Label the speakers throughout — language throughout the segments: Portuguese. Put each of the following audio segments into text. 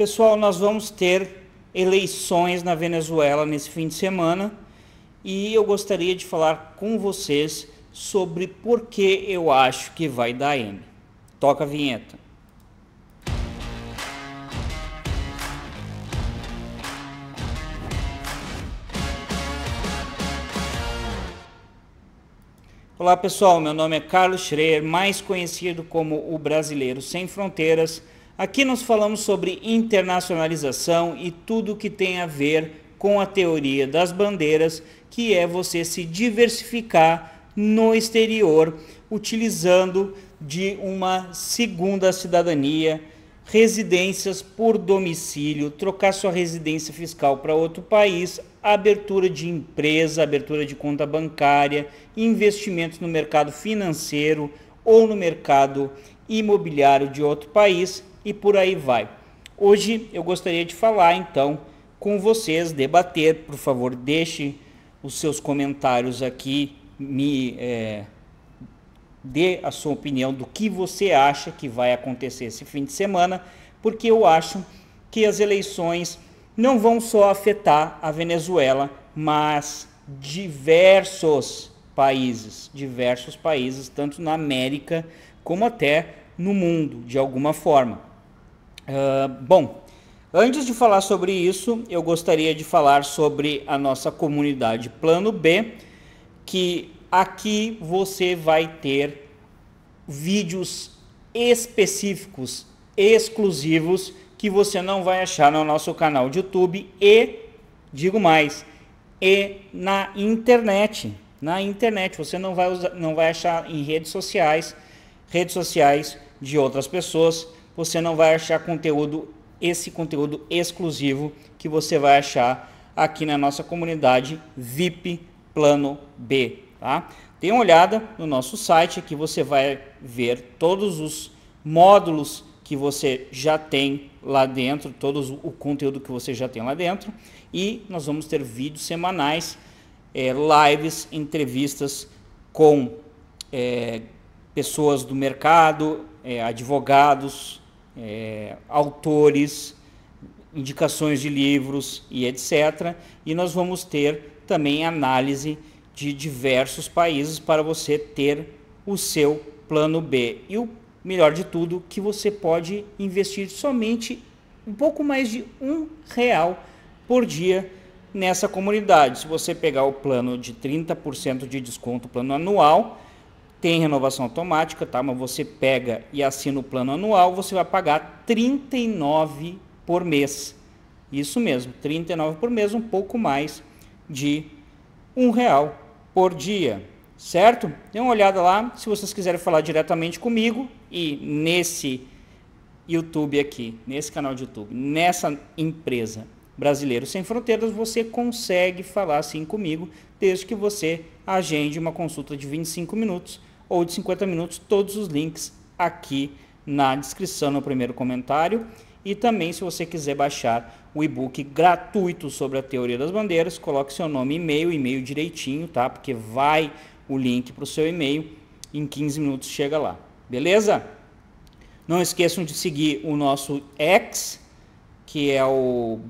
Speaker 1: Pessoal, nós vamos ter eleições na Venezuela nesse fim de semana e eu gostaria de falar com vocês sobre por que eu acho que vai dar M. Toca a vinheta. Olá pessoal, meu nome é Carlos Schreier, mais conhecido como o Brasileiro Sem Fronteiras Aqui nós falamos sobre internacionalização e tudo que tem a ver com a teoria das bandeiras, que é você se diversificar no exterior utilizando de uma segunda cidadania, residências por domicílio, trocar sua residência fiscal para outro país, abertura de empresa, abertura de conta bancária, investimentos no mercado financeiro ou no mercado imobiliário de outro país e por aí vai. Hoje eu gostaria de falar então com vocês, debater, por favor, deixe os seus comentários aqui, me é, dê a sua opinião do que você acha que vai acontecer esse fim de semana, porque eu acho que as eleições não vão só afetar a Venezuela, mas diversos países, diversos países, tanto na América como até no mundo, de alguma forma. Ah, bom, antes de falar sobre isso, eu gostaria de falar sobre a nossa comunidade Plano B, que aqui você vai ter vídeos específicos, exclusivos, que você não vai achar no nosso canal de YouTube e, digo mais, e na internet. Na internet, você não vai, usar, não vai achar em redes sociais, redes sociais de outras pessoas você não vai achar conteúdo, esse conteúdo exclusivo que você vai achar aqui na nossa comunidade VIP Plano B, tá? Dê uma olhada no nosso site, aqui você vai ver todos os módulos que você já tem lá dentro, todo o conteúdo que você já tem lá dentro, e nós vamos ter vídeos semanais, é, lives, entrevistas com é, pessoas do mercado, é, advogados, é, autores, indicações de livros e etc. E nós vamos ter também análise de diversos países para você ter o seu plano B. E o melhor de tudo, que você pode investir somente um pouco mais de um real por dia nessa comunidade. Se você pegar o plano de 30% de desconto, plano anual, tem renovação automática, tá? Mas você pega e assina o plano anual, você vai pagar 39 por mês. Isso mesmo, 39 por mês, um pouco mais de um real por dia, certo? Dê uma olhada lá, se vocês quiserem falar diretamente comigo e nesse YouTube aqui, nesse canal de YouTube, nessa empresa Brasileiro Sem Fronteiras, você consegue falar assim comigo, desde que você agende uma consulta de 25 minutos ou de 50 minutos, todos os links aqui na descrição, no primeiro comentário. E também, se você quiser baixar o e-book gratuito sobre a teoria das bandeiras, coloque seu nome e e-mail, e-mail direitinho, tá? Porque vai o link para o seu e-mail, em 15 minutos chega lá. Beleza? Não esqueçam de seguir o nosso ex, que é o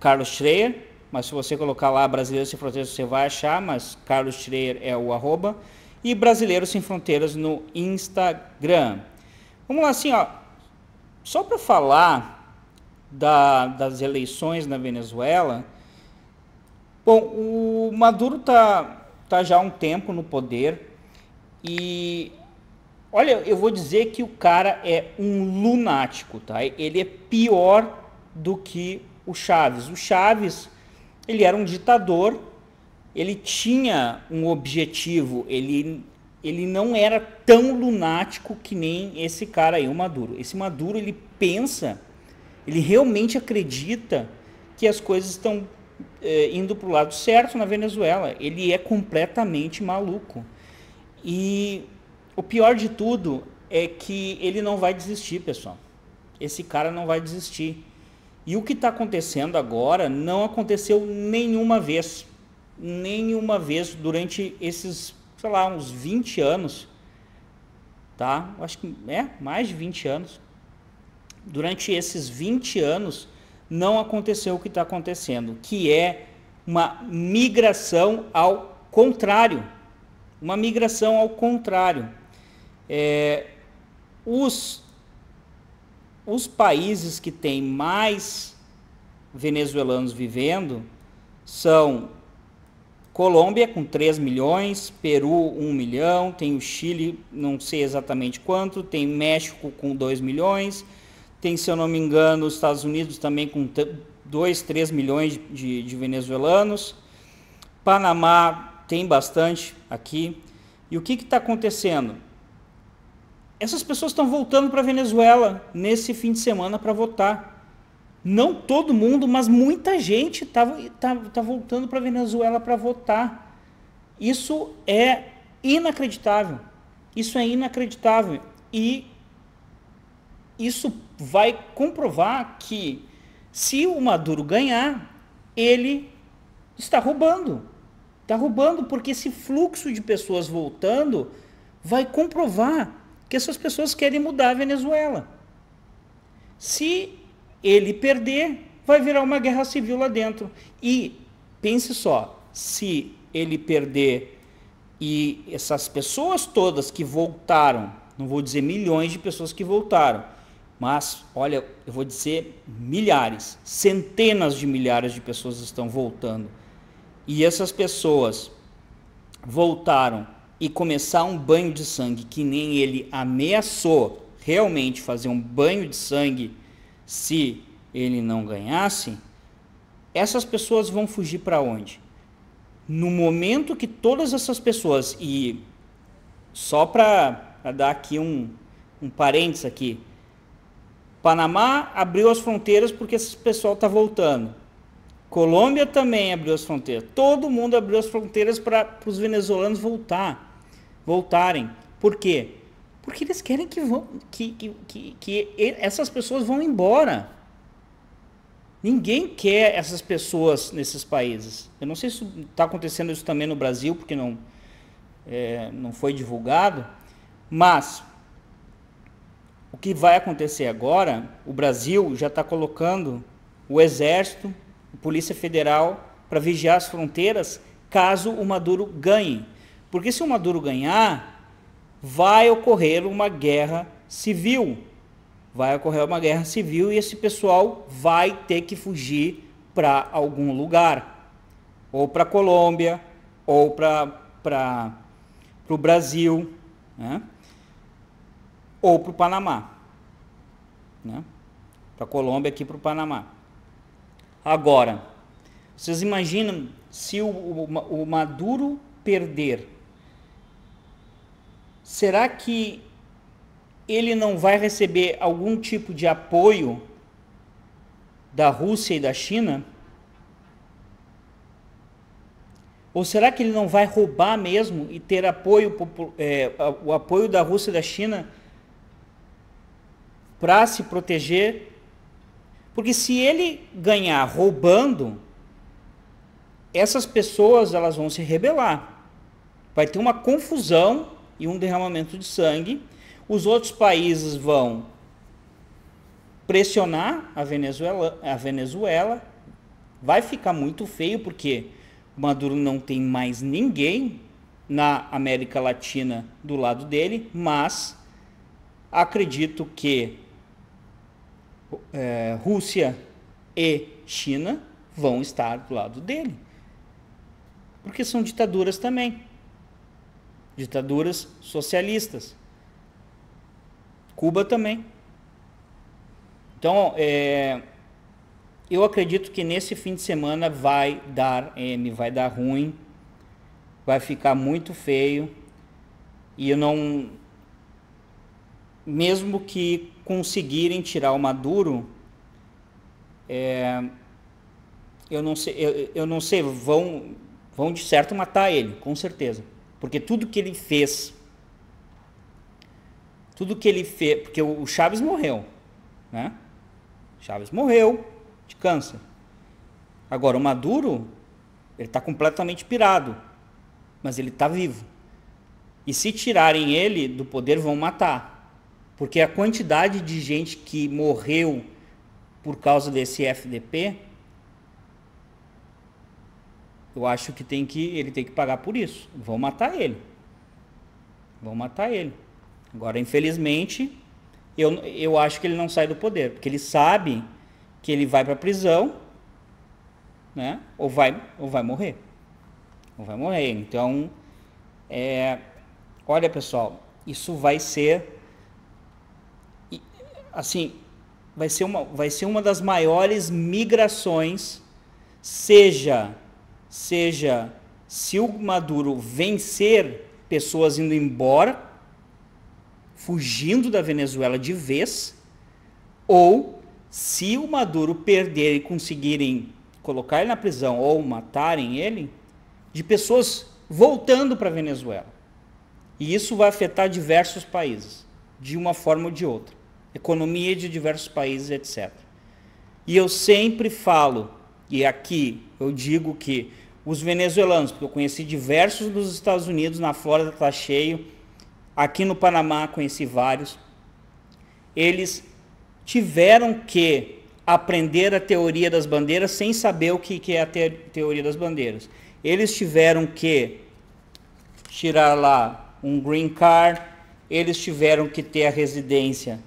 Speaker 1: Carlos Schreier, mas se você colocar lá Brasileiro Sem Fronteiras você vai achar, mas Carlos Schreier é o arroba e Brasileiros Sem Fronteiras no Instagram. Vamos lá, assim, ó, só para falar da, das eleições na Venezuela, bom, o Maduro tá, tá já há um tempo no poder e olha, eu vou dizer que o cara é um lunático, tá? Ele é pior do que o Chaves. O Chaves, ele era um ditador ele tinha um objetivo, ele, ele não era tão lunático que nem esse cara aí, o Maduro. Esse Maduro, ele pensa, ele realmente acredita que as coisas estão é, indo para o lado certo na Venezuela. Ele é completamente maluco. E o pior de tudo é que ele não vai desistir, pessoal. Esse cara não vai desistir. E o que está acontecendo agora não aconteceu nenhuma vez nenhuma vez durante esses, sei lá, uns 20 anos, tá? Acho que é mais de 20 anos. Durante esses 20 anos não aconteceu o que está acontecendo, que é uma migração ao contrário. Uma migração ao contrário. É, os, os países que têm mais venezuelanos vivendo são Colômbia com 3 milhões, Peru 1 milhão, tem o Chile, não sei exatamente quanto, tem México com 2 milhões, tem, se eu não me engano, os Estados Unidos também com 2, 3 milhões de, de venezuelanos. Panamá tem bastante aqui. E o que está acontecendo? Essas pessoas estão voltando para a Venezuela nesse fim de semana para votar não todo mundo, mas muita gente está tá, tá voltando para a Venezuela para votar. Isso é inacreditável. Isso é inacreditável. E isso vai comprovar que se o Maduro ganhar, ele está roubando. Está roubando porque esse fluxo de pessoas voltando vai comprovar que essas pessoas querem mudar a Venezuela. Se ele perder, vai virar uma guerra civil lá dentro. E pense só, se ele perder e essas pessoas todas que voltaram, não vou dizer milhões de pessoas que voltaram, mas olha, eu vou dizer milhares, centenas de milhares de pessoas estão voltando. E essas pessoas voltaram e começar um banho de sangue que nem ele ameaçou realmente fazer um banho de sangue se ele não ganhasse, essas pessoas vão fugir para onde? No momento que todas essas pessoas, e só para dar aqui um, um parênteses aqui, Panamá abriu as fronteiras porque esse pessoal está voltando. Colômbia também abriu as fronteiras. Todo mundo abriu as fronteiras para os venezuelanos voltar, voltarem. Por quê? Porque eles querem que, vão, que, que, que, que essas pessoas vão embora. Ninguém quer essas pessoas nesses países. Eu não sei se está acontecendo isso também no Brasil, porque não, é, não foi divulgado, mas o que vai acontecer agora, o Brasil já está colocando o Exército, a Polícia Federal, para vigiar as fronteiras caso o Maduro ganhe. Porque se o Maduro ganhar, vai ocorrer uma guerra civil. Vai ocorrer uma guerra civil e esse pessoal vai ter que fugir para algum lugar, ou para a Colômbia, ou para o Brasil, né? ou para o Panamá. Né? Para Colômbia aqui para o Panamá. Agora, vocês imaginam se o, o, o Maduro perder será que ele não vai receber algum tipo de apoio da Rússia e da China? Ou será que ele não vai roubar mesmo e ter apoio, é, o apoio da Rússia e da China para se proteger? Porque se ele ganhar roubando, essas pessoas elas vão se rebelar. Vai ter uma confusão e um derramamento de sangue. Os outros países vão pressionar a Venezuela, a Venezuela. Vai ficar muito feio porque Maduro não tem mais ninguém na América Latina do lado dele, mas acredito que é, Rússia e China vão estar do lado dele. Porque são ditaduras também ditaduras socialistas. Cuba também. Então, é, eu acredito que nesse fim de semana vai dar M, vai dar ruim, vai ficar muito feio. E eu não. Mesmo que conseguirem tirar o Maduro, é, eu não sei, eu, eu não sei vão, vão de certo matar ele, com certeza. Porque tudo que ele fez, tudo que ele fez, porque o Chaves morreu, né? Chaves morreu de câncer. Agora, o Maduro, ele está completamente pirado, mas ele está vivo. E se tirarem ele do poder, vão matar. Porque a quantidade de gente que morreu por causa desse FDP eu acho que tem que ele tem que pagar por isso. Vão matar ele. Vão matar ele. Agora, infelizmente, eu, eu acho que ele não sai do poder, porque ele sabe que ele vai para prisão, né? Ou vai ou vai morrer. Ou vai morrer. Então, é, olha, pessoal, isso vai ser assim, vai ser uma vai ser uma das maiores migrações seja seja se o Maduro vencer pessoas indo embora, fugindo da Venezuela de vez, ou se o Maduro perder e conseguirem colocar ele na prisão ou matarem ele, de pessoas voltando para a Venezuela. E isso vai afetar diversos países, de uma forma ou de outra. Economia de diversos países, etc. E eu sempre falo, e aqui eu digo que os venezuelanos, porque eu conheci diversos dos Estados Unidos, na Flórida está cheio, aqui no Panamá conheci vários, eles tiveram que aprender a teoria das bandeiras sem saber o que, é a te teoria das bandeiras. Eles tiveram que tirar lá um green card, eles tiveram que ter a residência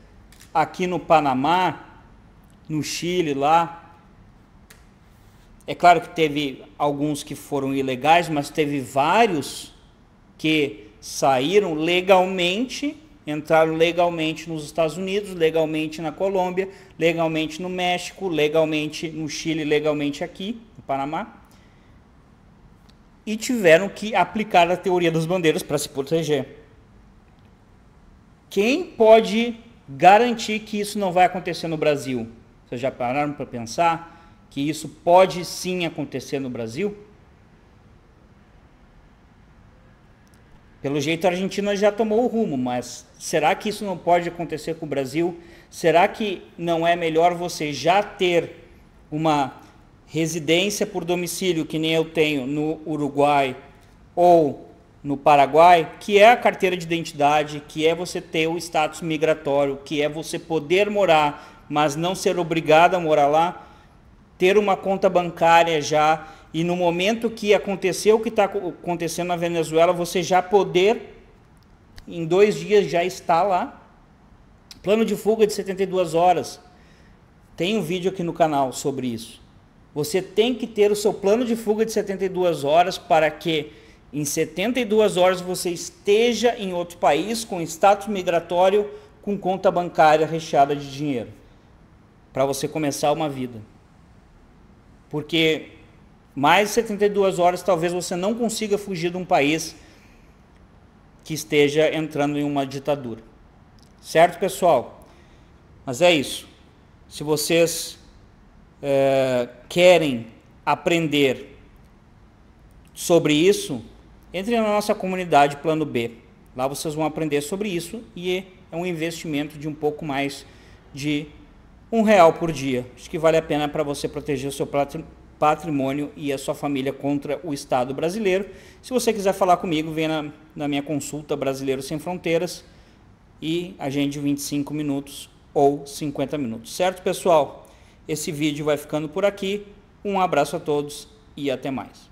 Speaker 1: aqui no Panamá, no Chile lá, é claro que teve alguns que foram ilegais, mas teve vários que saíram legalmente, entraram legalmente nos Estados Unidos, legalmente na Colômbia, legalmente no México, legalmente no Chile, legalmente aqui, no Panamá. E tiveram que aplicar a teoria das bandeiras para se proteger. Quem pode garantir que isso não vai acontecer no Brasil? Vocês já pararam para pensar? que isso pode sim acontecer no Brasil? Pelo jeito, a Argentina já tomou o rumo, mas será que isso não pode acontecer com o Brasil? Será que não é melhor você já ter uma residência por domicílio, que nem eu tenho no Uruguai ou no Paraguai, que é a carteira de identidade, que é você ter o status migratório, que é você poder morar, mas não ser obrigado a morar lá? ter uma conta bancária já e no momento que aconteceu o que está acontecendo na Venezuela, você já poder, em dois dias já está lá. Plano de fuga de 72 horas. Tem um vídeo aqui no canal sobre isso. Você tem que ter o seu plano de fuga de 72 horas para que em 72 horas você esteja em outro país com status migratório, com conta bancária recheada de dinheiro, para você começar uma vida. Porque mais de 72 horas talvez você não consiga fugir de um país que esteja entrando em uma ditadura. Certo, pessoal? Mas é isso. Se vocês é, querem aprender sobre isso, entre na nossa comunidade Plano B. Lá vocês vão aprender sobre isso e é um investimento de um pouco mais de um real por dia. Acho que vale a pena para você proteger o seu patrimônio e a sua família contra o Estado brasileiro. Se você quiser falar comigo, vem na, na minha consulta Brasileiro Sem Fronteiras e agende 25 minutos ou 50 minutos. Certo, pessoal? Esse vídeo vai ficando por aqui. Um abraço a todos e até mais.